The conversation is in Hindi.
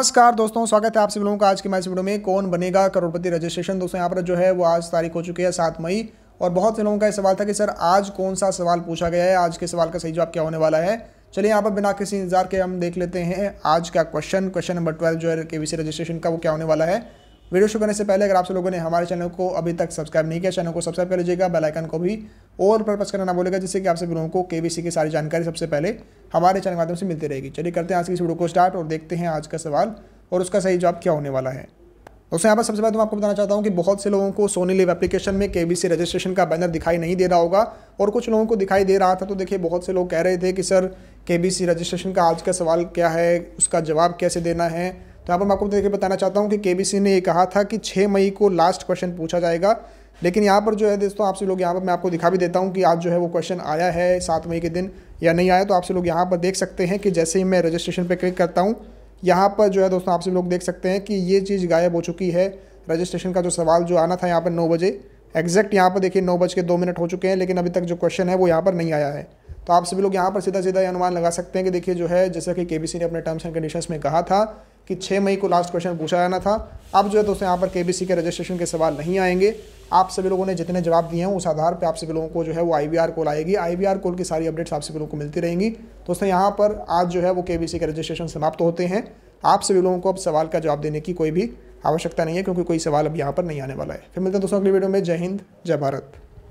नमस्कार दोस्तों स्वागत है आप सभी लोगों का आज के मैच वीडियो में कौन बनेगा करोड़पति रजिस्ट्रेशन दोस्तों यहाँ पर जो है वो आज तारीख हो चुकी है सात मई और बहुत से लोगों का ये सवाल था कि सर आज कौन सा सवाल पूछा गया है आज के सवाल का सही जवाब क्या होने वाला है चलिए यहाँ पर बिना किसी इंतजार के हम देख लेते हैं आज का क्वेश्चन क्वेश्चन नंबर ट्वेल्व जो है के रजिस्ट्रेशन का वो क्या होने वाला है वीडियो शुरू करने से पहले अगर आप लोगों ने हमारे चैनल को अभी तक सब्सक्राइब नहीं किया चैनल को सब्सक्राइब कर लीजिएगा बेल आइकन को भी और प्रेस करना ना बोलेगा जिससे कि आप सभी लोगों को केबीसी की सारी जानकारी सबसे पहले हमारे चैनल के माध्यम से मिलती रहेगी चलिए करते हैं आज की इस वीडियो को स्टार्ट और देखते हैं आज का सवाल और उसका सही जवाब क्या होने वाला है दोस्तों यहाँ पर सबसे पहले तो मैं आपको बताना चाहता हूँ कि बहुत से लोगों को सोनी लिव एप्लीकेशन में केबीसी रजिस्ट्रेशन का बैनर दिखाई नहीं दे रहा होगा और कुछ लोगों को दिखाई दे रहा था तो देखिए बहुत से लोग कह रहे थे कि सर केबीसी रजिस्ट्रेशन का आज का सवाल क्या है उसका जवाब कैसे देना है तो यहाँ पर मैं आपको देखिए बताना चाहता हूँ कि के ने ये कहा था कि छः मई को लास्ट क्वेश्चन पूछा जाएगा लेकिन यहाँ पर जो है दोस्तों आपसे लोग यहाँ पर मैं आपको दिखा भी देता हूँ कि आज जो है वो क्वेश्चन आया है सात मई के दिन या नहीं आया तो आपसे लोग यहाँ पर देख सकते हैं कि जैसे ही मैं रजिस्ट्रेशन पर क्लिक करता हूँ यहाँ पर जो है दोस्तों आपसे लोग देख सकते हैं कि ये चीज़ गायब हो चुकी है रजिस्ट्रेशन का जो सवाल जो आना था यहाँ पर नौ बजे एग्जैक्ट यहाँ पर देखिए नौ बज के दो मिनट हो चुके हैं लेकिन अभी तक जो क्वेश्चन है वो यहाँ पर नहीं आया है तो आप सभी लोग यहाँ पर सीधा सीधा ये अनुमान लगा सकते हैं कि देखिए जो है जैसा कि के ने अपने टर्म्स एंड कंडीशन में कहा था कि छः मई को लास्ट क्वेश्चन पूछा जाना था अब जो है दोस्तों यहाँ पर के के रजिस्ट्रेशन के सवाल नहीं आएंगे आप सभी लोगों ने जितने जवाब दिए हैं उस आधार पर आप सभी लोगों को जो है वो आई वी आर कॉल आएगी आई वी आर कॉल की सारी अपडेट्स आप सभी लोगों को मिलती रहेंगी दोस्तों यहाँ पर आज जो है वो के के रजिस्ट्रेशन समाप्त होते हैं आप सभी लोगों को अब सवाल का जवाब देने की कोई भी आवश्यकता नहीं है क्योंकि कोई सवाल अब यहाँ पर नहीं आने वाला है फिर मिलते हैं दोस्तों अगली वीडियो में जय हिंद जय भारत